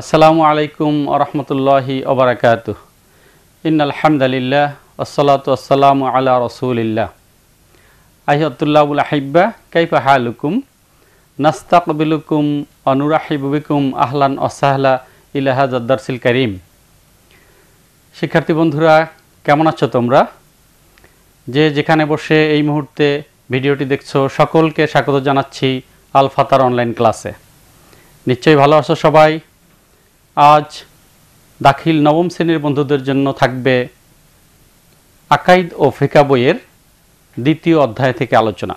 আসসালামু আলাইকুম আরহামতুল্লাহি ওবরাকাত ইন আলহামদুলিল্লাহ আসসালাত আসসালামু আলা রসুলিল্লাহ আহিয়াতুল্লাহুল আহিব্বা কাইফা হালুকুম নাস্তাকবিলুকুম অনুরাহিবুবিকুম আহলান অসাহলা ইলাহাজ আদারসিল করিম শিক্ষার্থী বন্ধুরা কেমন আছো তোমরা যে যেখানে বসে এই মুহূর্তে ভিডিওটি দেখছো সকলকে স্বাগত জানাচ্ছি আলফাতার অনলাইন ক্লাসে নিশ্চয়ই ভালো আছো সবাই আজ দাখিল নবম শ্রেণীর বন্ধুদের জন্য থাকবে আকাইদ ও ফেকা বইয়ের দ্বিতীয় অধ্যায় থেকে আলোচনা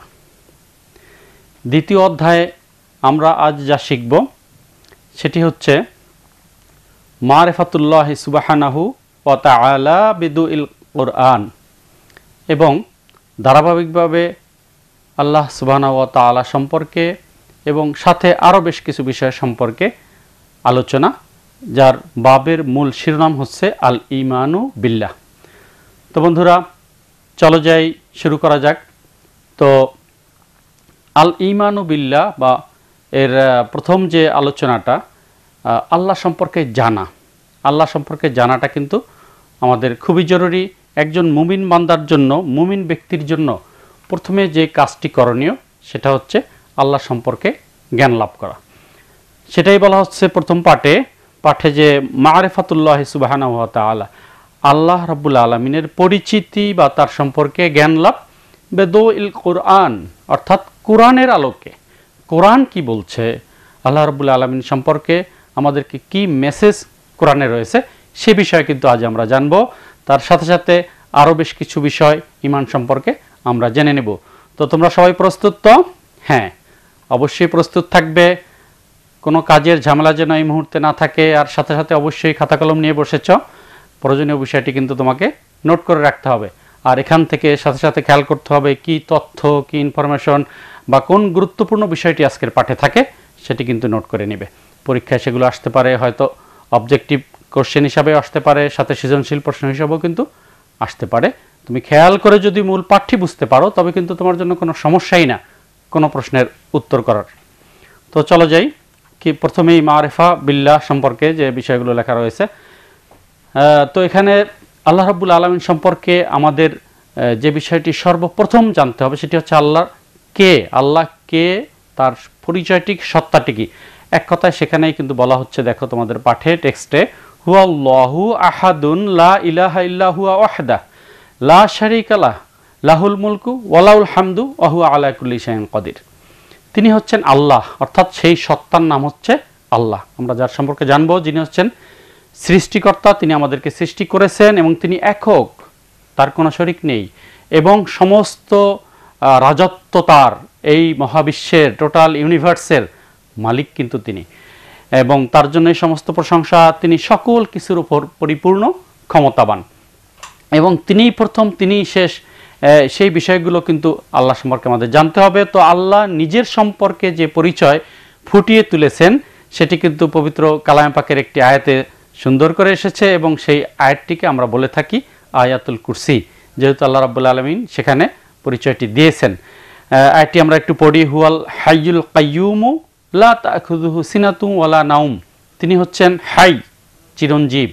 দ্বিতীয় অধ্যায়ে আমরা আজ যা শিখব সেটি হচ্ছে মা রেফাতুল্লাহ সুবাহানাহু ও তা আলা বিদু ইল কোরআন এবং ধারাবাহিকভাবে আল্লাহ সুবাহানা ও তা আলা সম্পর্কে এবং সাথে আরও বেশ কিছু বিষয় সম্পর্কে আলোচনা যার বাবের মূল শিরোনাম হচ্ছে আল ইমানু বিল্লাহ তো বন্ধুরা চলো যাই শুরু করা যাক তো আল ইমানু বিল্লাহ বা এর প্রথম যে আলোচনাটা আল্লাহ সম্পর্কে জানা আল্লাহ সম্পর্কে জানাটা কিন্তু আমাদের খুবই জরুরি একজন মুমিন বান্দার জন্য মুমিন ব্যক্তির জন্য প্রথমে যে কাজটি করণীয় সেটা হচ্ছে আল্লাহ সম্পর্কে জ্ঞান লাভ করা সেটাই বলা হচ্ছে প্রথম পাটে পাঠে যে মারেফাতুল্লাহ সুবাহানা ওয়া তালা আল্লাহ রাবুল আলমিনের পরিচিতি বা তার সম্পর্কে জ্ঞান লাভ বেদো ইল কোরআন অর্থাৎ কোরআনের আলোকে কোরআন কি বলছে আল্লাহ রবুল আলমিন সম্পর্কে আমাদেরকে কি মেসেজ কোরআনে রয়েছে সে বিষয়ে কিন্তু আজ আমরা জানব তার সাথে সাথে আরও বেশ কিছু বিষয় ইমান সম্পর্কে আমরা জেনে নেব তো তোমরা সবাই প্রস্তুত তো হ্যাঁ অবশ্যই প্রস্তুত থাকবে কোনো কাজের ঝামেলা যেন এই মুহূর্তে না থাকে আর সাথে সাথে অবশ্যই খাতা কলম নিয়ে বসেছ প্রয়োজনীয় বিষয়টি কিন্তু তোমাকে নোট করে রাখতে হবে আর এখান থেকে সাথে সাথে খেয়াল করতে হবে কি তথ্য কি ইনফরমেশন বা কোন গুরুত্বপূর্ণ বিষয়টি আজকের পাঠে থাকে সেটি কিন্তু নোট করে নেবে পরীক্ষায় সেগুলো আসতে পারে হয়তো অবজেক্টিভ কোশ্চেন হিসাবে আসতে পারে সাথে সৃজনশীল প্রশ্ন হিসাবেও কিন্তু আসতে পারে তুমি খেয়াল করে যদি মূল পাঠ্যই বুঝতে পারো তবে কিন্তু তোমার জন্য কোনো সমস্যাই না কোনো প্রশ্নের উত্তর করার তো চলো যাই কি প্রথমেই মারেফা বিল্লাহ সম্পর্কে যে বিষয়গুলো লেখা রয়েছে তো এখানে আল্লাহ রাবুল আলমিন সম্পর্কে আমাদের যে বিষয়টি সর্বপ্রথম জানতে হবে সেটি হচ্ছে আল্লাহ কে আল্লাহ কে তার পরিচয়টি সত্তাটি কি এক কথায় সেখানেই কিন্তু বলা হচ্ছে দেখো তোমাদের পাঠে টেক্সটে হুয়াল্লাহু আহাদুন লা ইলাহা ইল্লাহুয়া ওয়াহদা লা শারিক আলাহ লাহুল মুলকু ওয়ালাউল হামদু আলা আলাকুল্লি শাহিন কদির তিনি হচ্ছেন আল্লাহ অর্থাৎ সেই সত্তার নাম হচ্ছে আল্লাহ আমরা যার সম্পর্কে জানবো যিনি হচ্ছেন সৃষ্টিকর্তা তিনি আমাদেরকে সৃষ্টি করেছেন এবং তিনি একক তার কোনো শরিক নেই এবং সমস্ত রাজত্ব তার এই মহাবিশ্বের টোটাল ইউনিভার্সের মালিক কিন্তু তিনি এবং তার জন্য এই সমস্ত প্রশংসা তিনি সকল কিছুর উপর পরিপূর্ণ ক্ষমতাবান এবং তিনিই প্রথম তিনিই শেষ সেই বিষয়গুলো কিন্তু আল্লাহ সম্পর্কে আমাদের জানতে হবে তো আল্লাহ নিজের সম্পর্কে যে পরিচয় ফুটিয়ে তুলেছেন সেটি কিন্তু পবিত্র কালাম পাকের একটি আয়াতে সুন্দর করে এসেছে এবং সেই আয়াতটিকে আমরা বলে থাকি আয়াতুল কুরসি যেহেতু আল্লাহ রাবুল আলমিন সেখানে পরিচয়টি দিয়েছেন আয়টি আমরা একটু পড়ি হুয়াল হাইয়ুল কাইয়ুমু লা তাখুদুহু ওয়ালা নাউম তিনি হচ্ছেন হাই চিরঞ্জীব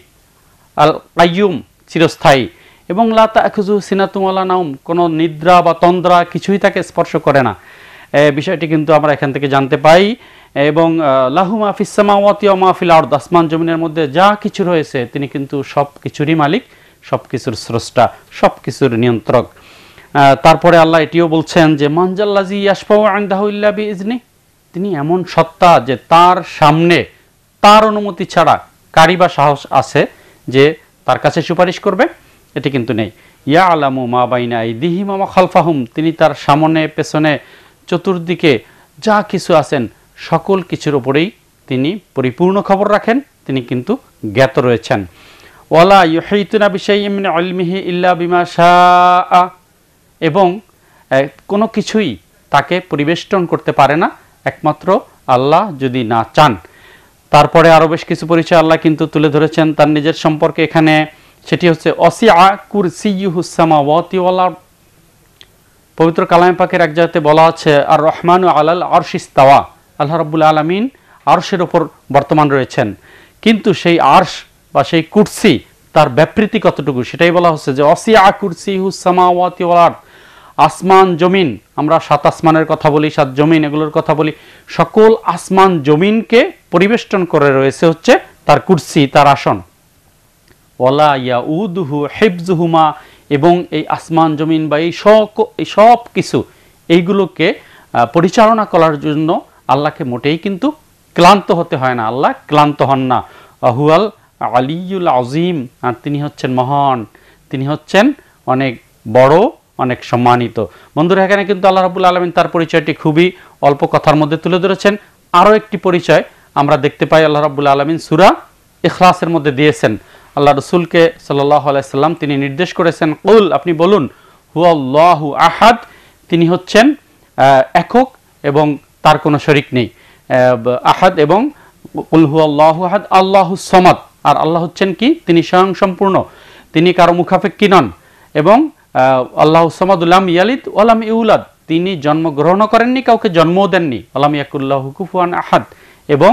আল কাইয়ুম চিরস্থায়ী এবং লাতা খুজু সিনাতুমলা নাউম কোনো নিদ্রা বা তন্দ্রা কিছুই তাকে স্পর্শ করে না বিষয়টি কিন্তু আমরা এখান থেকে জানতে পাই এবং লাহু মাফিসামাওয়াতি ও মাহফিল আর্দ আসমান জমিনের মধ্যে যা কিছু রয়েছে তিনি কিন্তু সব কিছুরই মালিক সব কিছুর স্রষ্টা সব কিছুর নিয়ন্ত্রক তারপরে আল্লাহ এটিও বলছেন যে মানজাল্লাজি ইয়াসপাউ আংদাহুল্লা বি ইজনি তিনি এমন সত্তা যে তার সামনে তার অনুমতি ছাড়া কারি বা সাহস আছে যে তার কাছে সুপারিশ করবে এটি কিন্তু নেই ইয়া আলামু মা বাইনা দিহি মামা খালফাহুম তিনি তার সামনে পেছনে চতুর্দিকে যা কিছু আছেন সকল কিছুর উপরেই তিনি পরিপূর্ণ খবর রাখেন তিনি কিন্তু জ্ঞাত রয়েছেন ওয়ালা ইহিতুনা বিষয় অলমিহি ইল্লা বিমা শাহ এবং কোনো কিছুই তাকে পরিবেষ্টন করতে পারে না একমাত্র আল্লাহ যদি না চান তারপরে আরও বেশ কিছু পরিচয় আল্লাহ কিন্তু তুলে ধরেছেন তার নিজের সম্পর্কে এখানে সেটি হচ্ছে অসিয়া কুরসিউসামাওয়াতিওয়ালা পবিত্র কালাম পাকের এক জায়গাতে বলা আছে আর রহমান আলাল আরশিস্তাওয়া আল্লাহ রব্বুল আলমিন আরশের ওপর বর্তমান রয়েছেন কিন্তু সেই আরশ বা সেই কুর্সি তার ব্যাপৃতি কতটুকু সেটাই বলা হচ্ছে যে অসিয়া কুরসি হুসামাওয়াতি ওয়ার আসমান জমিন আমরা সাত আসমানের কথা বলি সাত জমিন এগুলোর কথা বলি সকল আসমান জমিনকে পরিবেষ্টন করে রয়েছে হচ্ছে তার কুর্সি তার আসন ওয়ালা ইয়া উদহু হেফজুহুমা এবং এই আসমান জমিন বা এই এই সব কিছু এইগুলোকে পরিচালনা করার জন্য আল্লাহকে মোটেই কিন্তু ক্লান্ত হতে হয় না আল্লাহ ক্লান্ত হন না আহুয়াল আলিউল আজিম আর তিনি হচ্ছেন মহান তিনি হচ্ছেন অনেক বড় অনেক সম্মানিত বন্ধুরা এখানে কিন্তু আল্লাহ রাবুল আলমিন তার পরিচয়টি খুবই অল্প কথার মধ্যে তুলে ধরেছেন আরও একটি পরিচয় আমরা দেখতে পাই আল্লাহ রাবুল আলমিন সুরা ইখলাসের মধ্যে দিয়েছেন আল্লাহ রসুলকে সাল্লাম তিনি নির্দেশ করেছেন কুল আপনি বলুন হুয়াল্লাহু আহাদ তিনি হচ্ছেন একক এবং তার কোনো শরিক নেই আহাদ এবং কুল হুয়াল্লাহ আহাদ আল্লাহ সমাদ আর আল্লাহ হচ্ছেন কি তিনি স্বয়ং সম্পূর্ণ তিনি কারো মুখাপেক্ষী নন এবং আল্লাহ সমাদ সমাদুল্লাম ইয়ালিদ ওলাম ইউলাদ তিনি জন্মগ্রহণও করেননি কাউকে জন্মও দেননি আলাম ইয়াকুল্লাহ হুকুফুয়ান আহাদ এবং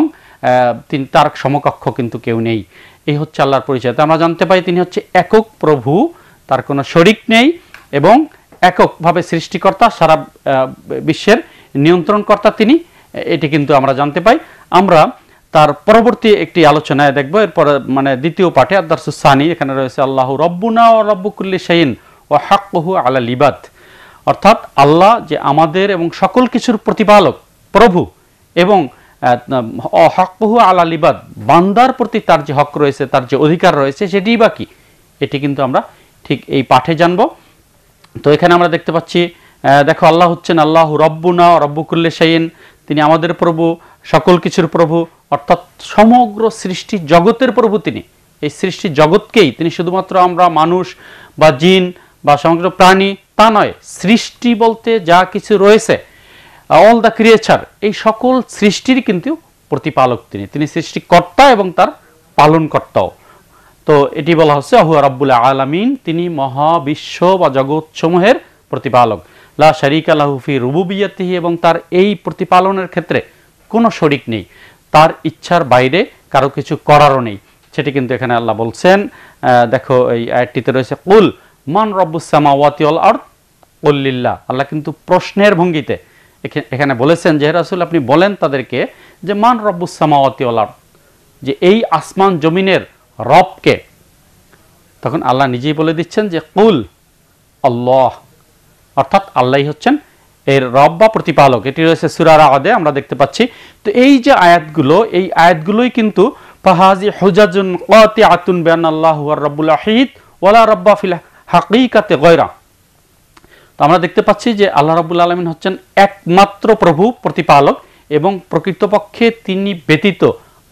তিনি তার সমকক্ষ কিন্তু কেউ নেই এই হচ্ছে আল্লাহর পরিচয় আমরা জানতে পারি তিনি হচ্ছে একক প্রভু তার কোনো শরিক নেই এবং এককভাবে সৃষ্টিকর্তা সারা বিশ্বের নিয়ন্ত্রণকর্তা তিনি এটি কিন্তু আমরা জানতে পাই আমরা তার পরবর্তী একটি আলোচনায় দেখব এরপর মানে দ্বিতীয় পাঠে সানি এখানে রয়েছে আল্লাহ রব্বুনা ও রব্বুকুল্লি শাহিন ও হাক্কহু আলা লিবাদ অর্থাৎ আল্লাহ যে আমাদের এবং সকল কিছুর প্রতিপালক প্রভু এবং হকহু আলা লিবাদ বান্দার প্রতি তার যে হক রয়েছে তার যে অধিকার রয়েছে সেটিই বা কি এটি কিন্তু আমরা ঠিক এই পাঠে জানব তো এখানে আমরা দেখতে পাচ্ছি দেখো আল্লাহ হচ্ছেন আল্লাহ রব্বুনা রব্বুকুল্লে সাইন তিনি আমাদের প্রভু সকল কিছুর প্রভু অর্থাৎ সমগ্র সৃষ্টি জগতের প্রভু তিনি এই সৃষ্টি জগৎকেই তিনি শুধুমাত্র আমরা মানুষ বা জিন বা সমগ্র প্রাণী তা নয় সৃষ্টি বলতে যা কিছু রয়েছে অল দ্য ক্রিয়েচার এই সকল সৃষ্টির কিন্তু প্রতিপালক তিনি তিনি সৃষ্টিকর্তা এবং তার পালনকর্তাও তো এটি বলা হচ্ছে আহু রাব্বুল আলামিন তিনি মহাবিশ্ব বা জগৎসমূহের প্রতিপালক লা শারিক আলাহুফি রুবুবিয়াতিহি এবং তার এই প্রতিপালনের ক্ষেত্রে কোনো শরিক নেই তার ইচ্ছার বাইরে কারো কিছু করারও নেই সেটি কিন্তু এখানে আল্লাহ বলছেন দেখো এই আয়াতটিতে রয়েছে কুল মান রব্বুসামাওয়াতি অল আর কল্লিল্লা আল্লাহ কিন্তু প্রশ্নের ভঙ্গিতে এখানে বলেছেন যে রাসুল আপনি বলেন তাদেরকে যে মান রব্বুসামাওয়াতিওয়ালার যে এই আসমান জমিনের রবকে তখন আল্লাহ নিজেই বলে দিচ্ছেন যে কুল আল্লাহ অর্থাৎ আল্লাহ হচ্ছেন এর রব বা প্রতিপালক এটি রয়েছে সুরার আদে আমরা দেখতে পাচ্ছি তো এই যে আয়াতগুলো এই আয়াতগুলোই কিন্তু ফাহাজি হুজাজুন আতুন বেয়ান আল্লাহ রব্বুল আহিদ ওলা রব্বা ফিল হাকিকাতে গয়রা তো আমরা দেখতে পাচ্ছি যে আল্লাহ রাবুল আলমিন হচ্ছেন একমাত্র প্রভু প্রতিপালক এবং প্রকৃতপক্ষে তিনি ব্যতীত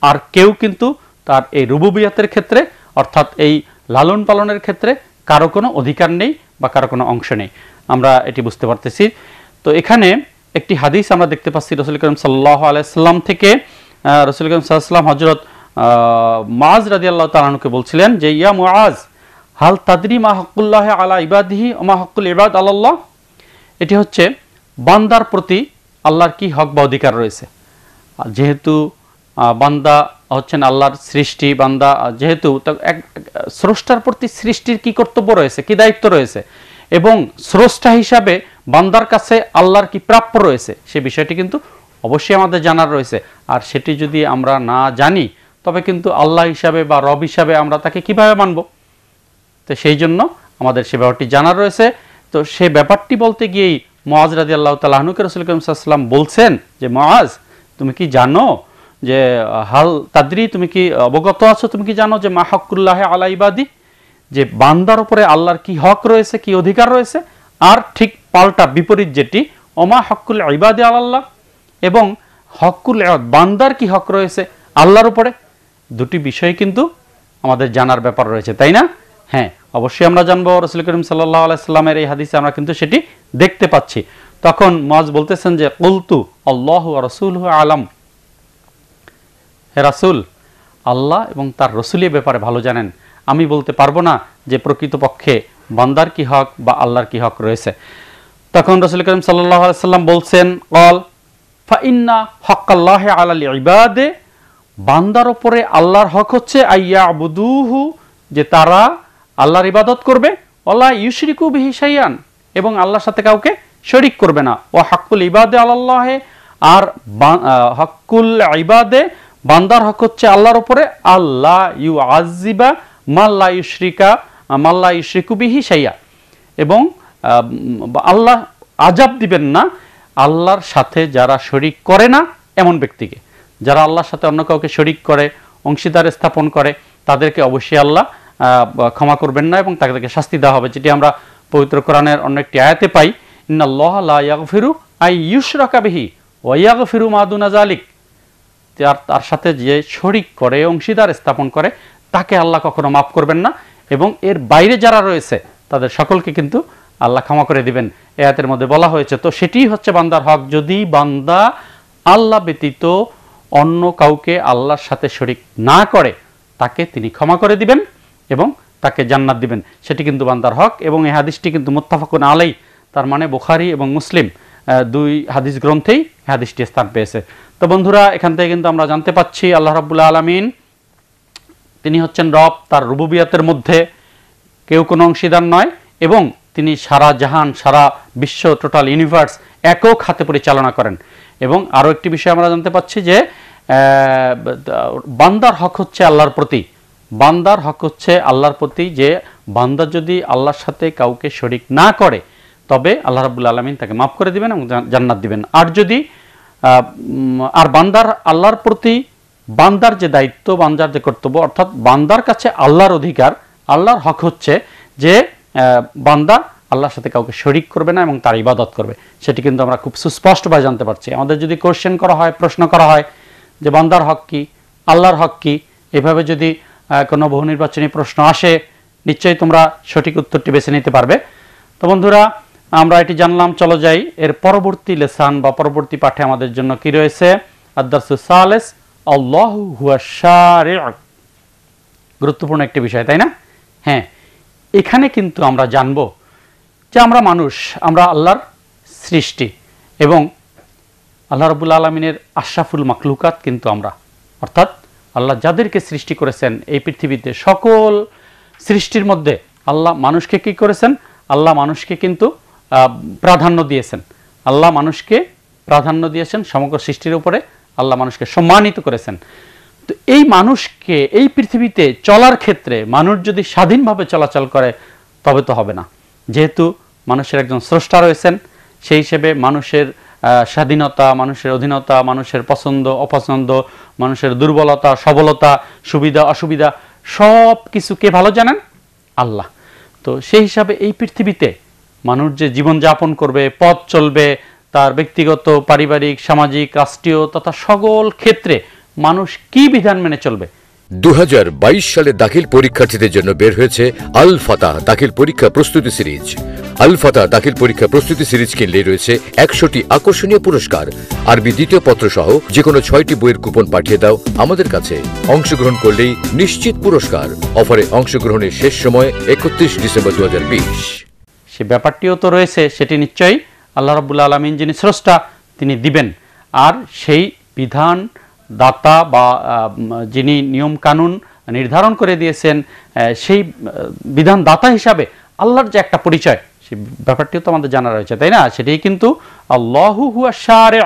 আর কেউ কিন্তু তার এই রুবুবিয়াতের ক্ষেত্রে অর্থাৎ এই লালন পালনের ক্ষেত্রে কারো কোনো অধিকার নেই বা কারো কোনো অংশ নেই আমরা এটি বুঝতে পারতেছি তো এখানে একটি হাদিস আমরা দেখতে পাচ্ছি রসুল করিম সাল্লাহ আলাইসাল্লাম থেকে রসুল করিম সাল্লাম হজরত মাজ রাজি আল্লাহ তালানুকে বলছিলেন যে ইয়া মুআজ হাল তাদরি মা হকুল্লাহ আলা ইবাদিহি মা হকুল ইবাদ আল্লাহ এটি হচ্ছে বান্দার প্রতি আল্লাহর কি হক বা অধিকার রয়েছে যেহেতু বান্দা হচ্ছেন আল্লাহর সৃষ্টি বান্দা যেহেতু এক স্রষ্টার প্রতি সৃষ্টির কি কর্তব্য রয়েছে কি দায়িত্ব রয়েছে এবং স্রষ্টা হিসাবে বান্দার কাছে আল্লাহর কি প্রাপ্য রয়েছে সে বিষয়টি কিন্তু অবশ্যই আমাদের জানার রয়েছে আর সেটি যদি আমরা না জানি তবে কিন্তু আল্লাহ হিসাবে বা রব হিসাবে আমরা তাকে কিভাবে মানব তো সেই জন্য আমাদের সে ব্যাপারটি জানা রয়েছে তো সে ব্যাপারটি বলতে গিয়েই মহাজ রাজি আল্লাহ তালাহনুকে রসুল করিমসাল্লাম বলছেন যে মহাজ তুমি কি জানো যে হাল তাদ্রি তুমি কি অবগত আছো তুমি কি জানো যে মা হকুল্লাহ আলাইবাদি যে বান্দার উপরে আল্লাহর কি হক রয়েছে কি অধিকার রয়েছে আর ঠিক পাল্টা বিপরীত যেটি অমা হকুল ইবাদি আল্লাহ এবং হকুল বান্দার কি হক রয়েছে আল্লাহর উপরে দুটি বিষয় কিন্তু আমাদের জানার ব্যাপার রয়েছে তাই না হ্যাঁ অবশ্যই আমরা জানবো রসুল করিম সাল্লাহ আলাইস্লামের এই হাদিসে আমরা কিন্তু সেটি দেখতে পাচ্ছি তখন মজ বলতেছেন যে উলতু আল্লাহ রসুল আলম হে রাসুল আল্লাহ এবং তার রসুলের ব্যাপারে ভালো জানেন আমি বলতে পারবো না যে প্রকৃতপক্ষে বান্দার কি হক বা আল্লাহর কি হক রয়েছে তখন রসুল করিম সাল্লাহ আলাইসাল্লাম বলছেন অল ফাইন্না হক আল্লাহ আলাল ইবাদে বান্দার ওপরে আল্লাহর হক হচ্ছে আইয়া আবুদুহু যে তারা আল্লাহর ইবাদত করবে অল্লাহ ইউশরিকু বিহিসাইয়ান এবং আল্লাহর সাথে কাউকে শরিক করবে না ও হাক্কুল ইবাদে আল্লাহে আর হাক্কুল ইবাদে বান্দার হক হচ্ছে আল্লাহর উপরে আল্লাহ ইউ আজিবা মাল্লা ইউশ্রিকা মাল্লা ইউশ্রিকুবিহি সাইয়া এবং আল্লাহ আজাব দিবেন না আল্লাহর সাথে যারা শরিক করে না এমন ব্যক্তিকে যারা আল্লাহর সাথে অন্য কাউকে শরিক করে অংশীদার স্থাপন করে তাদেরকে অবশ্যই আল্লাহ ক্ষমা করবেন না এবং তাদেরকে শাস্তি দেওয়া হবে যেটি আমরা পবিত্র কোরআনের অন্য একটি আয়াতে পাই ইন্নাল্লাহ ফিরু আই ইউস রাকাবিহি ওয়াইয়াগ ফিরু মাদুনা জালিক তার তার সাথে যে শরিক করে অংশীদার স্থাপন করে তাকে আল্লাহ কখনো মাফ করবেন না এবং এর বাইরে যারা রয়েছে তাদের সকলকে কিন্তু আল্লাহ ক্ষমা করে দিবেন এয়াতের মধ্যে বলা হয়েছে তো সেটিই হচ্ছে বান্দার হক যদি বান্দা আল্লাহ ব্যতীত অন্য কাউকে আল্লাহর সাথে শরিক না করে তাকে তিনি ক্ষমা করে দিবেন এবং তাকে জান্নাত দিবেন সেটি কিন্তু বান্দার হক এবং এই হাদিসটি কিন্তু মুত্তাফাকুন আলাই তার মানে বুখারি এবং মুসলিম দুই হাদিস গ্রন্থেই হাদিসটি স্থান পেয়েছে তো বন্ধুরা এখান থেকে কিন্তু আমরা জানতে পাচ্ছি আল্লাহ রাবুল্লাহ আলমিন তিনি হচ্ছেন রব তার রুবুবিয়াতের মধ্যে কেউ কোনো অংশীদার নয় এবং তিনি সারা জাহান সারা বিশ্ব টোটাল ইউনিভার্স একক হাতে পরিচালনা করেন এবং আরও একটি বিষয় আমরা জানতে পাচ্ছি যে বান্দার হক হচ্ছে আল্লাহর প্রতি বান্দার হক হচ্ছে আল্লাহর প্রতি যে বান্দা যদি আল্লাহর সাথে কাউকে শরিক না করে তবে আল্লাহ রাবুল আলমিন তাকে মাফ করে দিবেন এবং জান্নাত দিবেন আর যদি আর বান্দার আল্লাহর প্রতি বান্দার যে দায়িত্ব বান্দার যে কর্তব্য অর্থাৎ বান্দার কাছে আল্লাহর অধিকার আল্লাহর হক হচ্ছে যে বান্দা আল্লাহর সাথে কাউকে শরিক করবে না এবং তার ইবাদত করবে সেটি কিন্তু আমরা খুব সুস্পষ্টভাবে জানতে পারছি আমাদের যদি কোশ্চেন করা হয় প্রশ্ন করা হয় যে বান্দার হক কি আল্লাহর হক কি এভাবে যদি কোনো বহু নির্বাচনী প্রশ্ন আসে নিশ্চয়ই তোমরা সঠিক উত্তরটি বেছে নিতে পারবে তো বন্ধুরা আমরা এটি জানলাম চলো যাই এর পরবর্তী লেসান বা পরবর্তী পাঠে আমাদের জন্য কি রয়েছে আদার্সুসালেস গুরুত্বপূর্ণ একটি বিষয় তাই না হ্যাঁ এখানে কিন্তু আমরা জানব যে আমরা মানুষ আমরা আল্লাহর সৃষ্টি এবং আল্লাহ রবুল্লা আলমিনের আশাফুল মাকলুকাত কিন্তু আমরা অর্থাৎ আল্লাহ যাদেরকে সৃষ্টি করেছেন এই পৃথিবীতে সকল সৃষ্টির মধ্যে আল্লাহ মানুষকে কি করেছেন আল্লাহ মানুষকে কিন্তু প্রাধান্য দিয়েছেন আল্লাহ মানুষকে প্রাধান্য দিয়েছেন সমগ্র সৃষ্টির উপরে আল্লাহ মানুষকে সম্মানিত করেছেন তো এই মানুষকে এই পৃথিবীতে চলার ক্ষেত্রে মানুষ যদি স্বাধীনভাবে চলাচল করে তবে তো হবে না যেহেতু মানুষের একজন স্রষ্টা রয়েছেন সেই হিসেবে মানুষের স্বাধীনতা মানুষের অধীনতা মানুষের পছন্দ অপছন্দ মানুষের দুর্বলতা সবলতা সুবিধা অসুবিধা সব কিছু কে ভালো জানেন আল্লাহ তো সেই হিসাবে এই পৃথিবীতে মানুষ যে জীবন যাপন করবে পথ চলবে তার ব্যক্তিগত পারিবারিক সামাজিক রাষ্ট্রীয় তথা সকল ক্ষেত্রে মানুষ কি বিধান মেনে চলবে দু সালে দাখিল পরীক্ষার্থীদের জন্য বের হয়েছে আল ফাতা দাখিল পরীক্ষা প্রস্তুতি সিরিজ আলফাতা দাখিল পরীক্ষা প্রস্তুতি সিরিজ কিনলে রয়েছে একশোটি আকর্ষণীয় পুরস্কার আর দ্বিতীয় পত্র সহ যে কোনো ছয়টি বইয়ের কুপন পাঠিয়ে দাও আমাদের কাছে অংশগ্রহণ করলেই নিশ্চিত পুরস্কার অফারে অংশগ্রহণের শেষ সময় একত্রিশ ডিসেম্বর দু সে ব্যাপারটিও তো রয়েছে সেটি নিশ্চয়ই আল্লাহ রবুল্লা আলমিন যিনি স্রষ্টা তিনি দিবেন আর সেই বিধান দাতা বা যিনি নিয়ম কানুন নির্ধারণ করে দিয়েছেন সেই বিধান দাতা হিসাবে আল্লাহর যে একটা পরিচয় সে ব্যাপারটিও তো আমাদের জানা রয়েছে তাই না সেটাই কিন্তু আল্লাহ হুয়া সারে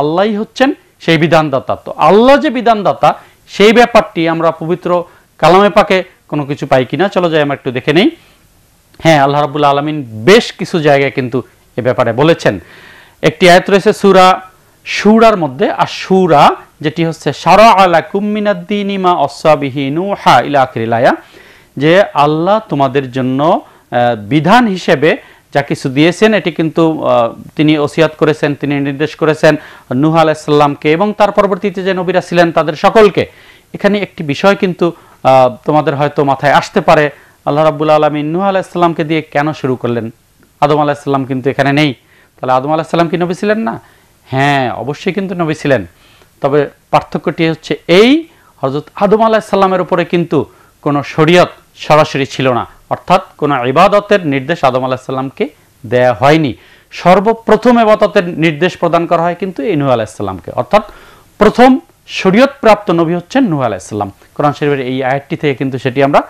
আল্লাহ হচ্ছেন সেই বিধানদাতা তো আল্লাহ যে বিধানদাতা সেই ব্যাপারটি আমরা পবিত্র কালামে পাকে কোনো কিছু পাই কিনা চলো যাই আমরা একটু দেখে নেই হ্যাঁ আল্লাহ রাবুল আলমিন বেশ কিছু জায়গায় কিন্তু এ ব্যাপারে বলেছেন একটি আয়ত রয়েছে সুরা সুরার মধ্যে আর সুরা যেটি হচ্ছে সারা আলা কুমিনাদ্দিনিমা অসাবিহীন হা ইলা যে আল্লাহ তোমাদের জন্য বিধান হিসেবে যা কিছু দিয়েছেন এটি কিন্তু তিনি ওসিয়াত করেছেন তিনি নির্দেশ করেছেন নুহ আলাইসাল্লামকে এবং তার পরবর্তীতে যে নবীরা ছিলেন তাদের সকলকে এখানে একটি বিষয় কিন্তু তোমাদের হয়তো মাথায় আসতে পারে আল্লাহ রাবুল আলমী নুহ আলাইসাল্লামকে দিয়ে কেন শুরু করলেন আদম আলাহিসাল্লাম কিন্তু এখানে নেই তাহলে আদম আলাহিসাল্লাম কি নবী ছিলেন না হ্যাঁ অবশ্যই কিন্তু নবী ছিলেন তবে পার্থক্যটি হচ্ছে এই হজরত আদম আলাহিসাল্লামের উপরে কিন্তু কোনো শরীয়ত সরাসরি ছিল না অর্থাৎ কোনো ইবাদতের নির্দেশ আদম আলাহিসাল্লামকে দেয়া হয়নি সর্বপ্রথম এবাদতের নির্দেশ প্রদান করা হয় কিন্তু এই নুহ আলাহিসাল্লামকে অর্থাৎ প্রথম শরীয়তপ্রাপ্ত নবী হচ্ছেন নুহ আলাহিসাল্লাম কোরআন শরীফের এই আয়টি থেকে কিন্তু সেটি আমরা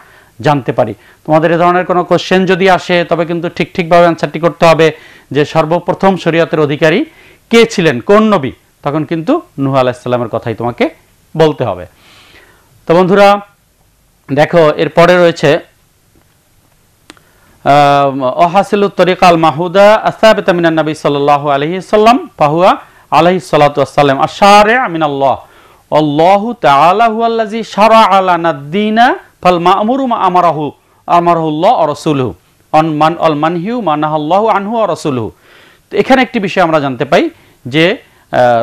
জানতে পারি তোমাদের এ ধরনের কোনো কোশ্চেন যদি আসে তবে কিন্তু ঠিক ঠিকভাবে অ্যান্সারটি করতে হবে যে সর্বপ্রথম শরীয়তের অধিকারী কে ছিলেন কোন নবী তখন কিন্তু নুহ আলাহিসাল্লামের কথাই তোমাকে বলতে হবে তো বন্ধুরা দেখো এরপরে রয়েছে অহাসিলু তরিকাল মাহুদা আস্তাবিতা নবী সাল্লাম আল্লাহু তাআলা ফাল মা'মুরু মা আমারাহু অন মান অল মানহিউ আনহু তো এখানে একটি বিষয় আমরা জানতে পাই যে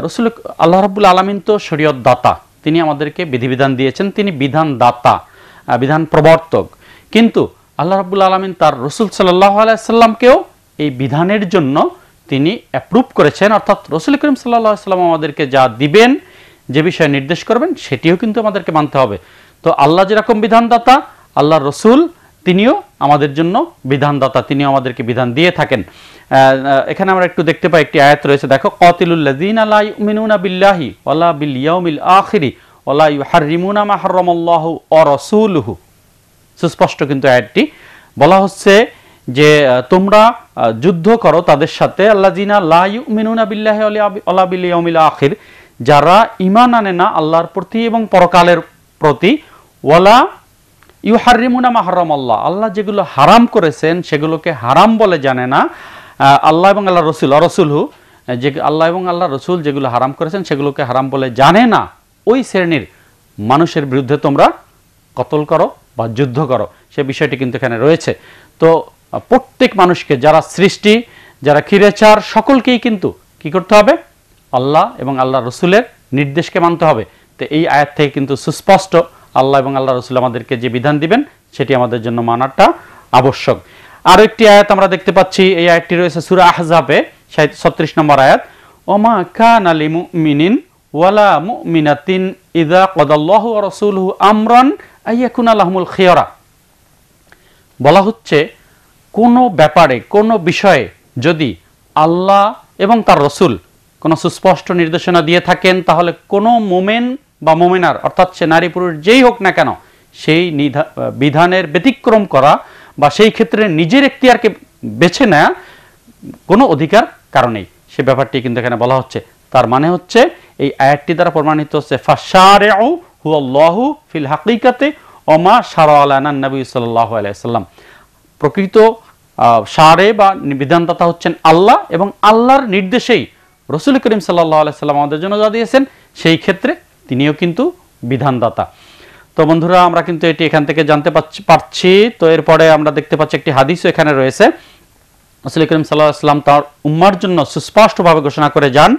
রসুল আল্লাহ রবুল আলমিন তো শরীয়ত দাতা তিনি আমাদেরকে বিধিবিধান দিয়েছেন তিনি বিধান দাতা বিধান প্রবর্তক কিন্তু আল্লাহ রাবুল আলমিন তার রসুল সাল্লাহ আলাইসাল্লামকেও এই বিধানের জন্য তিনি অ্যাপ্রুভ করেছেন অর্থাৎ রসুল করিম সাল্লাহ সাল্লাম আমাদেরকে যা দিবেন যে বিষয়ে নির্দেশ করবেন সেটিও কিন্তু আমাদেরকে মানতে হবে তো আল্লাহ যেরকম বিধানদাতা আল্লাহ রসুল তিনিও আমাদের জন্য বিধানদাতা তিনিও আমাদেরকে বিধান দিয়ে থাকেন এখানে আমরা একটু দেখতে পাই একটি আয়াত রয়েছে দেখো কতিলুল্লাদিন আলাই মিনুনা বিল্লাহি আল্লাহ বিল ইয়াউমিল আখিরি ওলা অরসুলহু সুস্পষ্ট কিন্তু আয়াতটি বলা হচ্ছে যে তোমরা যুদ্ধ করো তাদের সাথে আল্লাহ জিনা বিল্লাহ আখির যারা ইমান আনে না আল্লাহর প্রতি এবং পরকালের প্রতি ওলা ইউ হারিমুনা মাহরম আল্লাহ আল্লাহ যেগুলো হারাম করেছেন সেগুলোকে হারাম বলে জানে না আল্লাহ এবং আল্লাহ রসুল অরসুল হু যে আল্লাহ এবং আল্লাহ রসুল যেগুলো হারাম করেছেন সেগুলোকে হারাম বলে জানে না ওই শ্রেণীর মানুষের বিরুদ্ধে তোমরা কতল করো বা যুদ্ধ করো সে বিষয়টি কিন্তু এখানে রয়েছে তো প্রত্যেক মানুষকে যারা সৃষ্টি যারা খিরেচার সকলকেই কিন্তু কি করতে হবে আল্লাহ এবং আল্লাহ রসুলের নির্দেশকে মানতে হবে তো এই আয়াত থেকে কিন্তু সুস্পষ্ট আল্লাহ এবং আল্লাহ রসুল আমাদেরকে যে বিধান দিবেন সেটি আমাদের জন্য মানাটা আবশ্যক আরও একটি আয়াত আমরা দেখতে পাচ্ছি এই আয়াতটি রয়েছে সুরা আহজাবে ছত্রিশ নম্বর আয়াত ওমা খান আলিমিন ওয়ালা মিনাতিন ইদা কদাল্লাহ রসুলহু আমরান আইয়াকুন আলহমুল খিয়রা বলা হচ্ছে কোনো ব্যাপারে কোনো বিষয়ে যদি আল্লাহ এবং তার রসুল কোনো সুস্পষ্ট নির্দেশনা দিয়ে থাকেন তাহলে কোনো মোমেন বা মোমেনার অর্থাৎ সে নারী পুরুষ যেই হোক না কেন সেই বিধানের ব্যতিক্রম করা বা সেই ক্ষেত্রে নিজের এখতিয়ারকে বেছে নেয়া কোনো অধিকার কারণেই সে ব্যাপারটি কিন্তু এখানে বলা হচ্ছে তার মানে হচ্ছে এই আয়াতটি দ্বারা প্রমাণিত হচ্ছে ফাশারে হুয়াল্লাহু ফিল হাকিকাতে অমা সারা আলানা নবী সাল্লাহ আলাইসাল্লাম প্রকৃত সারে বা বিধানদাতা হচ্ছেন আল্লাহ এবং আল্লাহর নির্দেশেই রসুল করিম সাল্লাহ আলাইসাল্লাম আমাদের জন্য যা দিয়েছেন সেই ক্ষেত্রে তিনিও কিন্তু বিধানদাতা তো বন্ধুরা আমরা কিন্তু এটি এখান থেকে জানতে পারছি তো এরপরে আমরা দেখতে পাচ্ছি একটি হাদিসও এখানে রয়েছে রসুল করিম সাল্লাহ তার উম্মার জন্য সুস্পষ্টভাবে ঘোষণা করে যান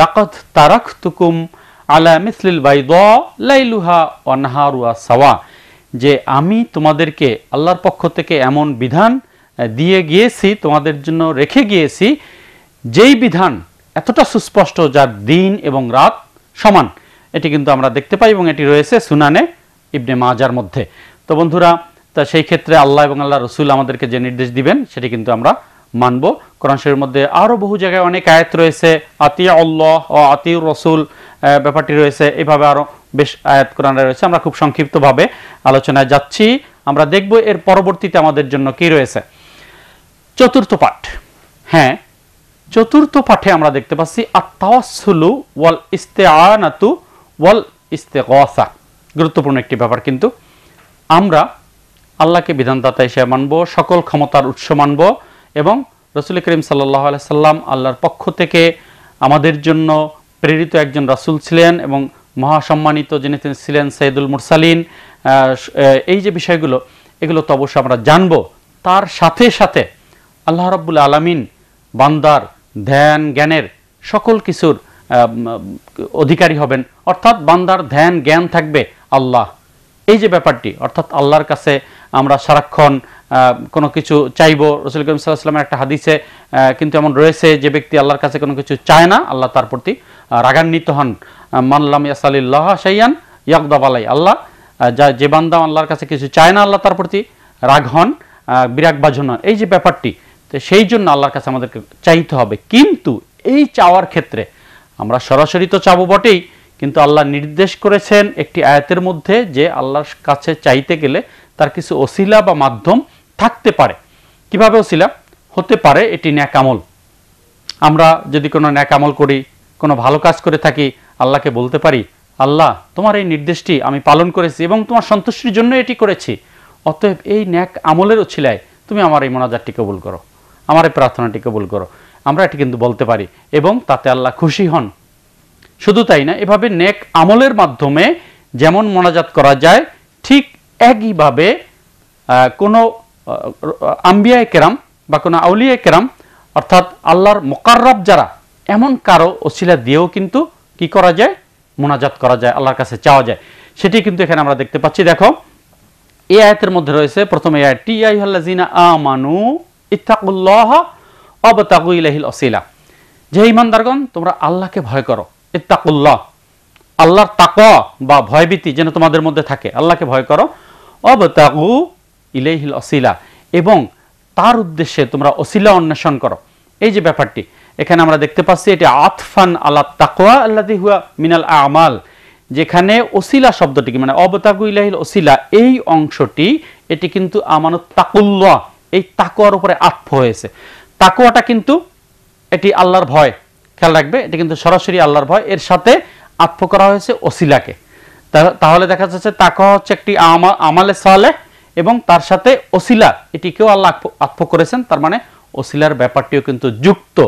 লাকত তারাক তুকুম আলা মিসলিল বাই লাইলুহা অনহারুয়া সাওয়া যে আমি তোমাদেরকে আল্লাহর পক্ষ থেকে এমন বিধান দিয়ে গিয়েছি তোমাদের জন্য রেখে গিয়েছি যেই বিধান এতটা সুস্পষ্ট যার দিন এবং রাত সমান এটি কিন্তু আমরা দেখতে পাই এবং এটি রয়েছে সুনানে ইবনে মাজার মধ্যে তো বন্ধুরা তা সেই ক্ষেত্রে আল্লাহ এবং আল্লাহ রসুল আমাদেরকে যে নির্দেশ দিবেন সেটি কিন্তু আমরা মানব কোরআন শরীর মধ্যে আরও বহু জায়গায় অনেক আয়াত রয়েছে আতি আল্লাহ ও আতিউর রসুল ব্যাপারটি রয়েছে এভাবে আরও বেশ আয়াত কোরআন রয়েছে আমরা খুব সংক্ষিপ্তভাবে আলোচনায় যাচ্ছি আমরা দেখব এর পরবর্তীতে আমাদের জন্য কি রয়েছে চতুর্থ পাঠ হ্যাঁ চতুর্থ পাঠে আমরা দেখতে পাচ্ছি আত্মাওয়াসুলু ওয়াল আনাতু ওয়াল ইস্তেগসা গুরুত্বপূর্ণ একটি ব্যাপার কিন্তু আমরা আল্লাহকে বিধানদাতা হিসেবে মানব সকল ক্ষমতার উৎস মানব এবং রসুল করিম সাল্লাহ সাল্লাম আল্লাহর পক্ষ থেকে আমাদের জন্য প্রেরিত একজন রাসুল ছিলেন এবং মহাসম্মানিত যিনি তিনি ছিলেন সৈয়দুল মুরসালিন এই যে বিষয়গুলো এগুলো তো অবশ্যই আমরা জানব তার সাথে সাথে আল্লাহ রব্বুল আলমিন বান্দার ধ্যান জ্ঞানের সকল কিছুর অধিকারী হবেন অর্থাৎ বান্দার ধ্যান জ্ঞান থাকবে আল্লাহ এই যে ব্যাপারটি অর্থাৎ আল্লাহর কাছে আমরা সারাক্ষণ কোনো কিছু চাইবো রসুল করিম সাল্লাহামের একটা হাদিসে কিন্তু এমন রয়েছে যে ব্যক্তি আল্লাহর কাছে কোনো কিছু চায় না আল্লাহ তার প্রতি রাগান্বিত হন মানলাম ইয়াসাল্লাহ সাইয়ান ইয়াকদাবালাই আল্লাহ যা যে বান্দা আল্লাহর কাছে কিছু চায় না আল্লাহ তার প্রতি রাগ হন বিরাগ বাজন এই যে ব্যাপারটি তো সেই জন্য আল্লাহর কাছে আমাদেরকে চাইতে হবে কিন্তু এই চাওয়ার ক্ষেত্রে আমরা সরাসরি তো চাবো বটেই কিন্তু আল্লাহ নির্দেশ করেছেন একটি আয়াতের মধ্যে যে আল্লাহর কাছে চাইতে গেলে তার কিছু অশিলা বা মাধ্যম থাকতে পারে কিভাবে ওসিলা হতে পারে এটি ন্যাকামল আমরা যদি কোনো ন্যাকামল করি কোনো ভালো কাজ করে থাকি আল্লাহকে বলতে পারি আল্লাহ তোমার এই নির্দেশটি আমি পালন করেছি এবং তোমার সন্তুষ্টির জন্য এটি করেছি অতএব এই ন্যাক আমলের ওছিলায় তুমি আমার এই মোনাজারটি কবুল করো আমার এই প্রার্থনাটি কবুল করো আমরা এটি কিন্তু বলতে পারি এবং তাতে আল্লাহ খুশি হন শুধু তাই না এভাবে নেক আমলের মাধ্যমে যেমন মোনাজাত করা যায় ঠিক একইভাবে কোনো আম্বিয়ায় কেরাম বা কোনো আউলিয়ায় কেরাম অর্থাৎ আল্লাহর মোকাররব যারা এমন কারো অশিলা দিয়েও কিন্তু কি করা যায় মোনাজাত করা যায় আল্লাহর কাছে চাওয়া যায় সেটি কিন্তু এখানে আমরা দেখতে পাচ্ছি দেখো এ আয়াতের মধ্যে রয়েছে প্রথমে আই হল্লা আমানু ইত্তাকুল্লাহ অবতাকু ইলাহিল অসিলা যে ইমানদারগণ তোমরা আল্লাহকে ভয় করো ইত্তাকুল্লাহ আল্লাহর তাক বা ভয়ভীতি যেন তোমাদের মধ্যে থাকে আল্লাহকে ভয় করো অবতাকু ইলেহিল অসিলা এবং তার উদ্দেশ্যে তোমরা অসিলা অন্বেষণ করো এই যে ব্যাপারটি এখানে আমরা দেখতে পাচ্ছি এটি আতফান আল্লাহ তাকোয়া আল্লাদি হুয়া মিনাল আমাল যেখানে অসিলা শব্দটিকে মানে অবতাকু ইলাহিল অসিলা এই অংশটি এটি কিন্তু আমানত তাকুল্লা এই তাকোয়ার উপরে আত্ম হয়েছে তাকোয়াটা কিন্তু এটি আল্লাহর ভয় খেয়াল রাখবে এটি কিন্তু সরাসরি আল্লাহর ভয় এর সাথে আত্ম করা হয়েছে অসিলাকে তাহলে দেখা যাচ্ছে তাকোয়া হচ্ছে একটি আমা আমালে সালে এবং তার সাথে ওসিলা এটিকেও আল্লাহ আত্ম করেছেন তার মানে ওসিলার ব্যাপারটিও কিন্তু যুক্ত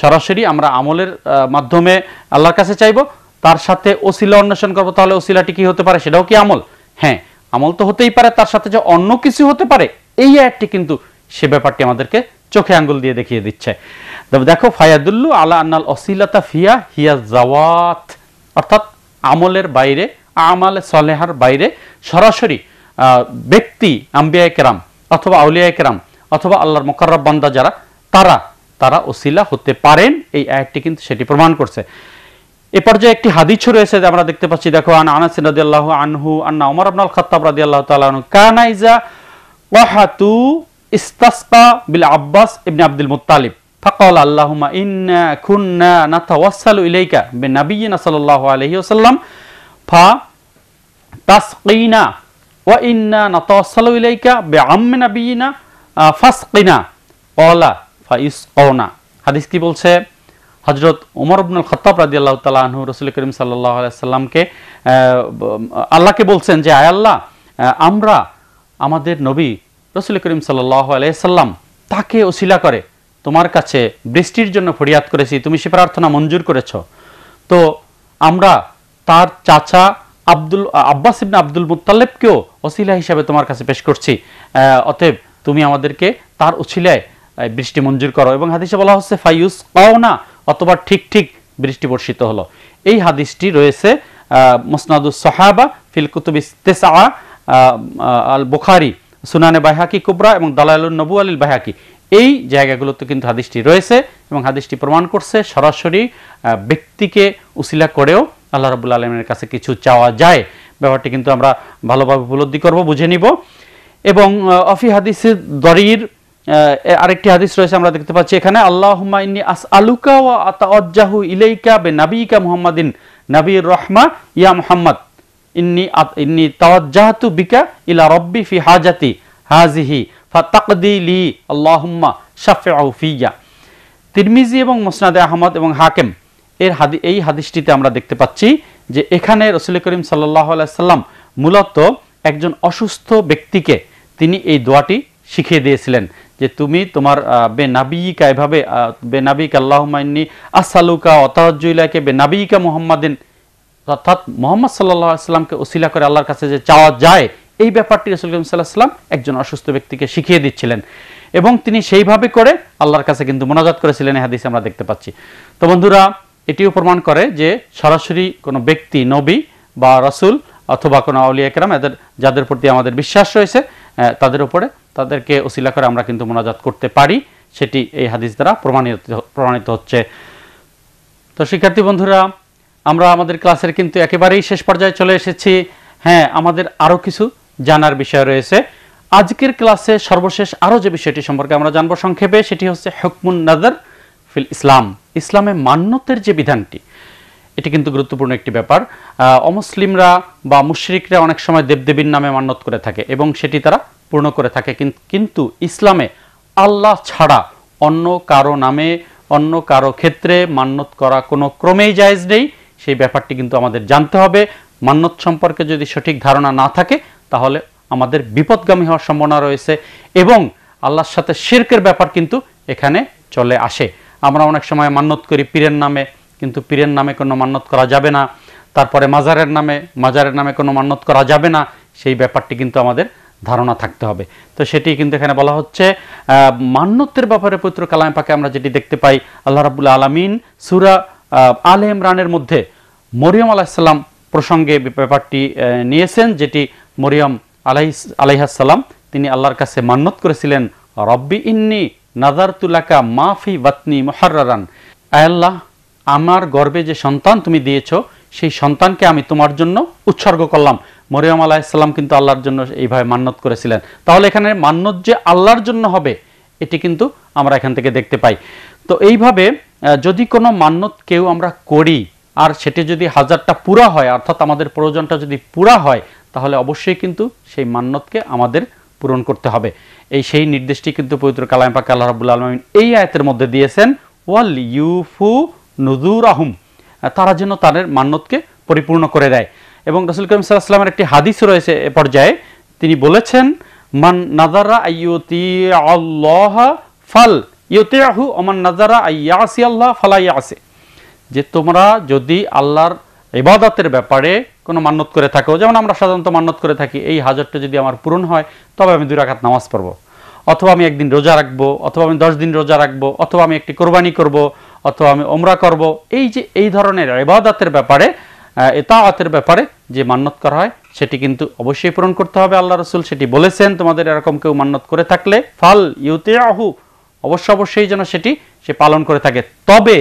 সরাসরি আমরা আমলের মাধ্যমে আল্লাহর কাছে চাইব তার সাথে ওসিলা অন্বেষণ করবো তাহলে ওসিলাটি কি হতে পারে সেটাও কি আমল হ্যাঁ আমল তো হতেই পারে তার সাথে যে অন্য কিছু হতে পারে এই একটি কিন্তু সে ব্যাপারটি আমাদেরকে চোখে আঙ্গুল দিয়ে দেখিয়ে দিচ্ছে দেখো ফায়াদুল্লু আলা আন্নাল অসিলাতা ফিয়া হিয়া জাওয়াত অর্থাৎ আমলের বাইরে আমাল সলেহার বাইরে সরাসরি ব্যক্তি আম্বিয়া কেরাম অথবা আউলিয়া কেরাম অথবা আল্লাহর মোকাররব বান্দা যারা তারা তারা ওসিলা হতে পারেন এই আয়াতটি কিন্তু সেটি প্রমাণ করছে এ পর্যায়ে একটি হাদিছ রয়েছে যে আমরা দেখতে পাচ্ছি দেখো আন আনাস রাদিয়াল্লাহু আনহু আন্না ইবনে আল খাত্তাব রাদিয়াল্লাহু তাআলা আনহু কানাইজা ওয়াহাতু ইস্তাসকা বিল আব্বাস ইবনে আব্দুল মুত্তালিব فقال اللهم إنا كنا نتوسل إليك بنبينا সাল্লাল্লাহু আলাইহি ওয়াসাল্লাম ফা তাসকিনা ওয়া ইন্না নাতাসালু ইলাইকা বিআম্মি নাবিয়িনা ফাসকিনা হাদিস কি বলছে হজরত উমর আব্দুল খত্তাব রাজি আল্লাহ তালা রসুল করিম সাল্লাহ সাল্লামকে আল্লাহকে বলছেন যে আয় আল্লাহ আমরা আমাদের নবী রসুল করিম সাল্লাহ আলাইসাল্লাম তাকে ওসিলা করে তোমার কাছে বৃষ্টির জন্য ফরিয়াদ করেছি তুমি সে প্রার্থনা মঞ্জুর করেছ তো আমরা তার চাচা আব্দুল আব্বাস ইবনে আব্দুল মুতালেবকেও অসিলা হিসাবে তোমার কাছে পেশ করছি অতএব তুমি আমাদেরকে তার উছিলায় বৃষ্টি মঞ্জুর করো এবং হাদিসে বলা হচ্ছে ফাইউস পাও না অথবা ঠিক ঠিক বৃষ্টি বর্ষিত হলো এই হাদিসটি রয়েছে মোসনাদুস সহাবা ফিলকুতুব ইস্তেসা আল বুখারি সুনানে বাহাকি কুবরা এবং দালায়ুল নবু আলিল বাহাকি এই জায়গাগুলোতে কিন্তু হাদিসটি রয়েছে এবং হাদিসটি প্রমাণ করছে সরাসরি ব্যক্তিকে উসিলা করেও আল্লাহ রাবুল আলমের কাছে কিছু চাওয়া যায় ব্যাপারটি কিন্তু আমরা ভালোভাবে উপলব্ধি করব বুঝে নিব এবং অফি হাদিসের দরির আরেকটি হাদিস রয়েছে আমরা দেখতে পাচ্ছি এখানে আল্লাহ হুমাইনি আস আলুকা ও আতাহু ইলেইকা বে নাবিকা মুহাম্মাদিন নাবির রহমা ইয়া মুহাম্মদ ইন্নি ইন্নি তাওয়াজ্জাহাতু বিকা ইলা রব্বি ফি হাজাতি হাজিহি ফাতাকদি লি আল্লাহুম্মা আউ ফিয়া তিরমিজি এবং মোসনাদে আহমদ এবং হাকেম এর হাদি এই হাদিসটিতে আমরা দেখতে পাচ্ছি যে এখানে রসুল করিম সাল্লাহ মূলত একজন অসুস্থ ব্যক্তিকে তিনি এই দোয়াটি শিখিয়ে দিয়েছিলেন যে তুমি তোমার বেনাবিকা এভাবে বেনাবিক আল্লাহমাইনি আসালুকা বে নাবিকা মোহাম্মদিন অর্থাৎ মোহাম্মদ সাল্লাহ আসলামকে ওসিলা করে আল্লাহর কাছে যে চাওয়া যায় এই ব্যাপারটি রসুল করিম সাল্লাহ সাল্লাম একজন অসুস্থ ব্যক্তিকে শিখিয়ে দিচ্ছিলেন এবং তিনি সেইভাবে করে আল্লাহর কাছে কিন্তু মোনাজাত করেছিলেন এ হাদিসে আমরা দেখতে পাচ্ছি তো বন্ধুরা এটিও প্রমাণ করে যে সরাসরি কোনো ব্যক্তি নবী বা রসুল অথবা কোনো আউলি একরাম এদের যাদের প্রতি আমাদের বিশ্বাস রয়েছে তাদের উপরে তাদেরকে ওসিলা করে আমরা কিন্তু মোনাজাত করতে পারি সেটি এই হাদিস দ্বারা প্রমাণিত প্রমাণিত হচ্ছে তো শিক্ষার্থী বন্ধুরা আমরা আমাদের ক্লাসের কিন্তু একেবারেই শেষ পর্যায়ে চলে এসেছি হ্যাঁ আমাদের আরও কিছু জানার বিষয় রয়েছে আজকের ক্লাসে সর্বশেষ আরও যে বিষয়টি সম্পর্কে আমরা জানবো সংক্ষেপে সেটি হচ্ছে হকমুন নাজার ফিল ইসলাম ইসলামে মান্যতের যে বিধানটি এটি কিন্তু গুরুত্বপূর্ণ একটি ব্যাপার অমুসলিমরা বা মুশ্রিকরা অনেক সময় দেবদেবীর নামে মান্যত করে থাকে এবং সেটি তারা পূর্ণ করে থাকে কিন্তু ইসলামে আল্লাহ ছাড়া অন্য কারো নামে অন্য কারো ক্ষেত্রে মান্যত করা কোনো ক্রমেই জায়জ নেই সেই ব্যাপারটি কিন্তু আমাদের জানতে হবে মান্যত সম্পর্কে যদি সঠিক ধারণা না থাকে তাহলে আমাদের বিপদগামী হওয়ার সম্ভাবনা রয়েছে এবং আল্লাহর সাথে শির্কের ব্যাপার কিন্তু এখানে চলে আসে আমরা অনেক সময় মান্যত করি পীরের নামে কিন্তু পীরের নামে কোনো মান্যত করা যাবে না তারপরে মাজারের নামে মাজারের নামে কোনো মান্যত করা যাবে না সেই ব্যাপারটি কিন্তু আমাদের ধারণা থাকতে হবে তো সেটি কিন্তু এখানে বলা হচ্ছে মান্যতের ব্যাপারে পবিত্র কালামে পাকে আমরা যেটি দেখতে পাই আল্লাহ রাবুল্লা আলমিন সুরা আলে ইমরানের মধ্যে মরিয়ম আলাহিসাল্লাম প্রসঙ্গে ব্যাপারটি নিয়েছেন যেটি মরিয়ম আলাই আলাইহাসাল্লাম তিনি আল্লাহর কাছে মান্যত করেছিলেন রব্বি ইন্নি নাজারতুলাকা মাফি বাতনি মোহারান আয়াল্লাহ আমার গর্বে যে সন্তান তুমি দিয়েছ সেই সন্তানকে আমি তোমার জন্য উৎসর্গ করলাম মরিয়ম আলাহিসাল্লাম কিন্তু আল্লাহর জন্য এইভাবে মান্যত করেছিলেন তাহলে এখানে মান্যত যে আল্লাহর জন্য হবে এটি কিন্তু আমরা এখান থেকে দেখতে পাই তো এইভাবে যদি কোনো মান্যত কেউ আমরা করি আর সেটি যদি হাজারটা পুরা হয় অর্থাৎ আমাদের প্রয়োজনটা যদি পুরা হয় তাহলে অবশ্যই কিন্তু সেই মান্যতকে আমাদের পূরণ করতে হবে এই সেই নির্দেশটি কিন্তু পবিত্র কালাম পাক আল্লাহ রাবুল আলমিন এই আয়াতের মধ্যে দিয়েছেন ওয়াল ইউফু নজুর আহম তারা যেন তাদের মান্যতকে পরিপূর্ণ করে দেয় এবং রসুল করিম সাল্লাহামের একটি হাদিস রয়েছে এ পর্যায়ে তিনি বলেছেন মান নাজারা আইয়তি আল্লাহ ফাল আহু অমান নাজারা আইয়াসি আল্লাহ আসে যে তোমরা যদি আল্লাহর ইবাদতের ব্যাপারে কোনো মান্যত করে থাকো যেমন আমরা সাধারণত মান্যত করে থাকি এই হাজারটা যদি আমার পূরণ হয় তবে আমি দুই রাখাত নামাজ পড়ব অথবা আমি একদিন রোজা রাখবো অথবা আমি দশ দিন রোজা রাখবো অথবা আমি একটি কোরবানি করব অথবা আমি ওমরা করব এই যে এই ধরনের এবাদাতের ব্যাপারে এতাওয়াতের ব্যাপারে যে মান্যত করা হয় সেটি কিন্তু অবশ্যই পূরণ করতে হবে আল্লাহ রসুল সেটি বলেছেন তোমাদের এরকম কেউ মান্যত করে থাকলে ফাল ইউতে আহু অবশ্য অবশ্যই যেন সেটি সে পালন করে থাকে তবে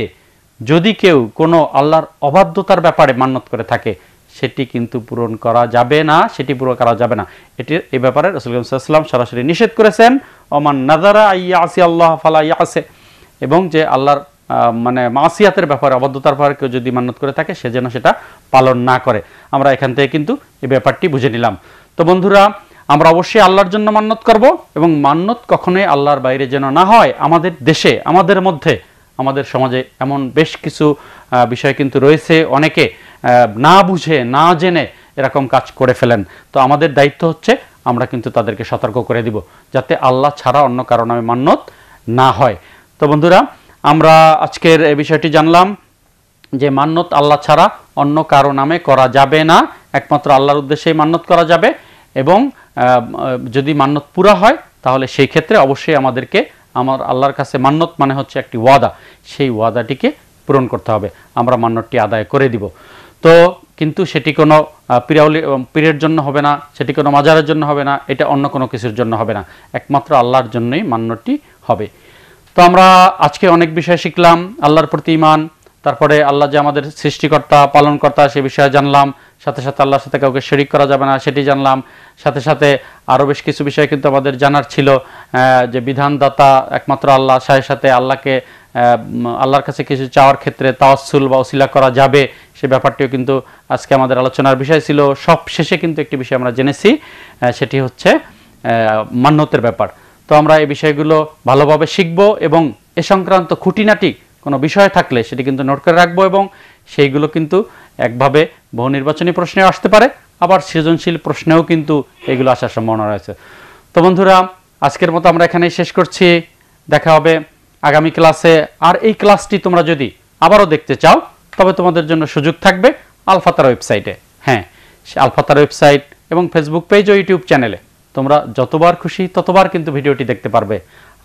যদি কেউ কোনো আল্লাহর অবাধ্যতার ব্যাপারে মান্যত করে থাকে সেটি কিন্তু পূরণ করা যাবে না সেটি পূরণ করা যাবে না এটি এ ব্যাপারে রসুলাম সাল্লাম সরাসরি নিষেধ করেছেন ওমান নাজারা ইয়া আসি আল্লাহ ফালা ইয়া আসে এবং যে আল্লাহর মানে মাসিয়াতের ব্যাপারে অবদ্ধতার ব্যাপারে কেউ যদি মান্ন করে থাকে সে যেন সেটা পালন না করে আমরা এখান থেকে কিন্তু এই ব্যাপারটি বুঝে নিলাম তো বন্ধুরা আমরা অবশ্যই আল্লাহর জন্য মান্নত করব এবং মান্নত কখনোই আল্লাহর বাইরে যেন না হয় আমাদের দেশে আমাদের মধ্যে আমাদের সমাজে এমন বেশ কিছু বিষয় কিন্তু রয়েছে অনেকে না বুঝে না জেনে এরকম কাজ করে ফেলেন তো আমাদের দায়িত্ব হচ্ছে আমরা কিন্তু তাদেরকে সতর্ক করে দিব যাতে আল্লাহ ছাড়া অন্য কারো নামে মান্যত না হয় তো বন্ধুরা আমরা আজকের এই বিষয়টি জানলাম যে মান্যত আল্লাহ ছাড়া অন্য কারো নামে করা যাবে না একমাত্র আল্লাহর উদ্দেশ্যেই মান্যত করা যাবে এবং যদি মান্যত পুরা হয় তাহলে সেই ক্ষেত্রে অবশ্যই আমাদেরকে আমার আল্লাহর কাছে মান্যত মানে হচ্ছে একটি ওয়াদা সেই ওয়াদাটিকে পূরণ করতে হবে আমরা মান্যতটি আদায় করে দিব তো কিন্তু সেটি কোনো পিরাউলি পীরের জন্য হবে না সেটি কোনো মাজারের জন্য হবে না এটা অন্য কোনো কিছুর জন্য হবে না একমাত্র আল্লাহর জন্যই মান্যটি হবে তো আমরা আজকে অনেক বিষয় শিখলাম আল্লাহর প্রতি ইমান তারপরে আল্লাহ যে আমাদের সৃষ্টিকর্তা পালনকর্তা সে বিষয়ে জানলাম সাথে সাথে আল্লাহর সাথে কাউকে শরিক করা যাবে না সেটি জানলাম সাথে সাথে আরও বেশ কিছু বিষয় কিন্তু আমাদের জানার ছিল যে বিধানদাতা একমাত্র আল্লাহ শাহের সাথে আল্লাহকে আল্লাহর কাছে কিছু চাওয়ার ক্ষেত্রে তাওয়াসুল বা ওসিলা করা যাবে সে ব্যাপারটিও কিন্তু আজকে আমাদের আলোচনার বিষয় ছিল সব শেষে কিন্তু একটি বিষয় আমরা জেনেছি সেটি হচ্ছে মান্যতের ব্যাপার তো আমরা এই বিষয়গুলো ভালোভাবে শিখব এবং এ সংক্রান্ত খুঁটিনাটি কোনো বিষয় থাকলে সেটি কিন্তু নোট করে রাখবো এবং সেইগুলো কিন্তু একভাবে বহু নির্বাচনী প্রশ্নেও আসতে পারে আবার সৃজনশীল প্রশ্নেও কিন্তু এগুলো আসার সম্ভাবনা রয়েছে তো বন্ধুরা আজকের মতো আমরা এখানেই শেষ করছি দেখা হবে আগামী ক্লাসে আর এই ক্লাসটি তোমরা যদি আবারও দেখতে চাও তবে তোমাদের জন্য সুযোগ থাকবে আলফাতার ওয়েবসাইটে হ্যাঁ আলফাতার ওয়েবসাইট এবং ফেসবুক পেজ ও ইউটিউব চ্যানেলে তোমরা যতবার খুশি ততবার কিন্তু ভিডিওটি দেখতে পারবে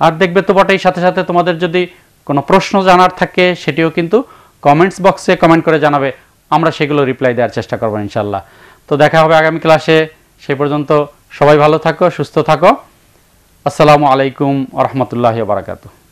আর দেখবে তো বটেই সাথে সাথে তোমাদের যদি কোনো প্রশ্ন জানার থাকে সেটিও কিন্তু কমেন্টস বক্সে কমেন্ট করে জানাবে আমরা সেগুলো রিপ্লাই দেওয়ার চেষ্টা করবো ইনশাল্লাহ তো দেখা হবে আগামী ক্লাসে সে পর্যন্ত সবাই ভালো থাকো সুস্থ থাকো আসসালামু আলাইকুম রহমতুল্লাহ বারাকাতু